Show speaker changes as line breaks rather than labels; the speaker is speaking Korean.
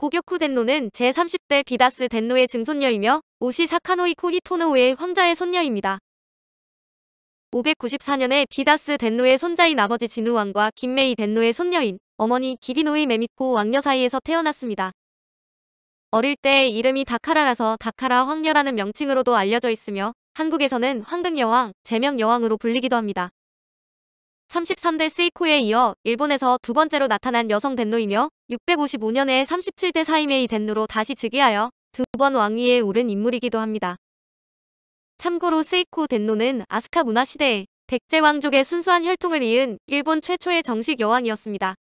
고교쿠 덴노는 제30대 비다스 덴노의 증손녀이며 오시 사카노이 코히토노우의 황자의 손녀입니다. 594년에 비다스 덴노의 손자인 아버지 진우왕과 김메이 덴노의 손녀인 어머니 기비노의 메미코 왕녀 사이에서 태어났습니다. 어릴 때 이름이 다카라라서 다카라 황녀라는 명칭으로도 알려져 있으며 한국에서는 황등여왕, 제명여왕으로 불리기도 합니다. 33대 세이코에 이어 일본에서 두 번째로 나타난 여성 덴노이며 655년에 37대 사이메이 덴노로 다시 즉위하여 두 번 왕위에 오른 인물이기도 합니다. 참고로 세이코 덴노는 아스카 문화 시대에 백제왕족의 순수한 혈통을 이은 일본 최초의 정식 여왕이었습니다.